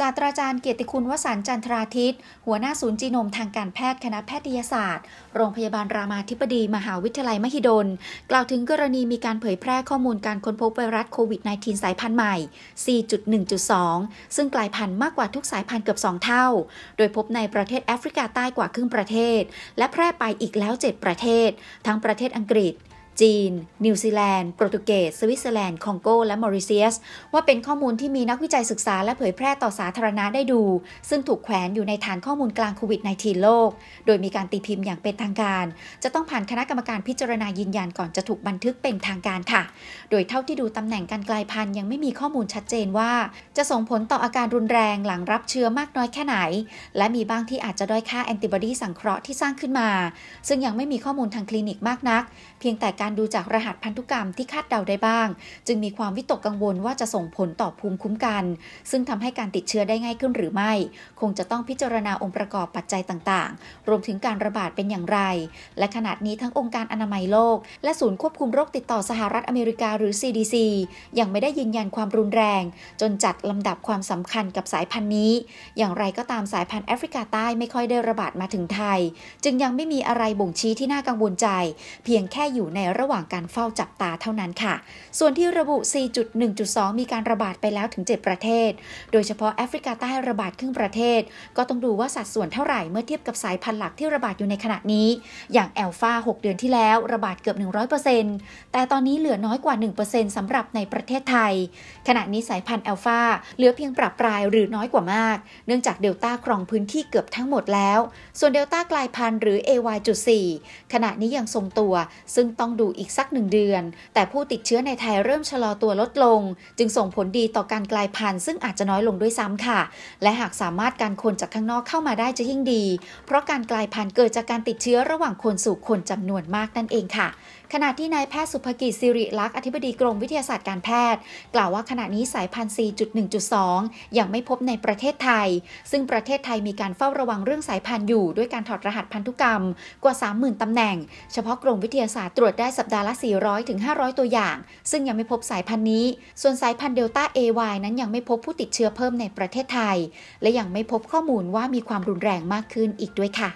ศาสตราจารย์เกียรติคุณวสันจันทราทิตหัวหน้าศูนย์จีโนมทางการแพทย์คณะแพทยศาสตร์ โรงพยาบาลรามาธิบดีมหาวิทยาลัยมหิดลกล่าวถึงกรณีมีการเผยแพร่ข้อมูลการค้นพบไวรัสโควิด -19 สายพันธุ์ใหม่ 4.1.2 ซึ่งกลายพันธุ์มากกว่าทุกสายพันธุ์เกือบ 2 เท่า โดยพบในประเทศแอฟริกาใต้กว่าครึ่งประเทศ และแพร่ไปอีกแล้ว 7 ประเทศ ทั้งประเทศอังกฤษจีน นิวซีแลนด์ โปรตุเกส สวิตเซอร์แลนด์ คองโก และมอริเซียส ว่าเป็นข้อมูลที่มีนักวิจัยศึกษาและเผยแพร่ต่อสาธารณะได้ดู ซึ่งถูกแขวนอยู่ในฐานข้อมูลกลางโควิด -19 โลก โดยมีการตีพิมพ์อย่างเป็นทางการ จะต้องผ่านคณะกรรมการพิจารณายืนยันก่อนจะถูกบันทึกเป็นทางการค่ะ โดยเท่าที่ดูตำแหน่งการกลายพันธุ์ยังไม่มีข้อมูลชัดเจนว่า จะส่งผลต่ออาการรุนแรงหลังรับเชื้อมากน้อยแค่ไหน และมีบ้างที่อาจจะด้อยค่าแอนติบอดี สังเคราะห์ที่สร้างขึ้นมา ซึ่งยังไม่มีข้อมูลทางคลินิกมากนัก เพียงแต่การดูจากรหัสพันธุกรรมที่คาดเดาได้บ้าง จึงมีความวิตกกังวลว่าจะส่งผลต่อภูมิคุ้มกัน ซึ่งทำให้การติดเชื้อได้ง่ายขึ้นหรือไม่ คงจะต้องพิจารณาองค์ประกอบปัจจัยต่างๆ รวมถึงการระบาดเป็นอย่างไรและขณะนี้ทั้งองค์การอนามัยโลก และศูนย์ควบคุมโรคติดต่อสหรัฐอเมริกาหรือ CDC ยังไม่ได้ยืนยันความรุนแรง จนจัดลำดับความสำคัญกับสายพันธุ์นี้ อย่างไรก็ตามสายพันธุ์แอฟริกาใต้ไม่ค่อยได้ระบาดมาถึงไทย จึงยังไม่มีอะไรบ่งชี้ที่น่ากังวลใจ เพียงแค่อยู่ในระหว่างการเฝ้าจับตาเท่านั้นค่ะ ส่วนที่ระบุ 4.1.2 มีการระบาดไปแล้วถึง 7 ประเทศ โดยเฉพาะแอฟริกาใต้ระบาดครึ่งประเทศ ก็ต้องดูว่าสัดส่วนเท่าไหร่ เมื่อเทียบกับสายพันธุ์หลักที่ระบาดอยู่ในขณะนี้ อย่างแอลฟา6 เดือนที่แล้วระบาดเกือบ 100%แต่ตอนนี้เหลือน้อยกว่า 1%สำหรับในประเทศไทย ขณะนี้สายพันธุ์แอลฟาเหลือเพียงปรับปรายหรือน้อยกว่ามาก เนื่องจากเดลต้าครองพื้นที่เกือบทั้งหมดแล้ว ส่วนเดลต้ากลายพันธุ์หรือ AY.4 ขณะนี้ยังทรงตัว ซึ่งต้องดูู่อีกสักหนึ่งเดือน แต่ผู้ติดเชื้อในไทยเริ่มชะลอตัวลดลง จึงส่งผลดีต่อการกลายพันธุ์ซึ่งอาจจะน้อยลงด้วยซ้ำค่ะ และหากสามารถการคนจากข้างนอกเข้ามาได้จะยิ่งดี เพราะการกลายพันธุ์เกิดจากการติดเชื้อระหว่างคนสู่คนจำนวนมากนั่นเองค่ะขณะที่นายแพทย์สุภกิจสิริลักษ์อธิบดีกรมวิทยาศาสตร์การแพทย์ กล่าวว่าขณะนี้สายพันธุ์ 4.1.2 ยังไม่พบในประเทศไทย ซึ่งประเทศไทยมีการเฝ้าระวังเรื่องสายพันธุ์อยู่ ด้วยการถอดรหัสพันธุกรรม กว่า 30,000 ตำแหน่งเฉพาะกรมวิทยาศาสตร์ตรวจได้สัปดาห์ละ 400-500 ตัวอย่าง ซึ่งยังไม่พบสายพันธุ์นี้ ส่วนสายพันธุ์เดลต้า AY นั้นยังไม่พบผู้ติดเชื้อเพิ่มในประเทศไทย และยังไม่พบข้อมูลว่ามีความรุนแรงมากขึ้นอีกด้วยค่ะ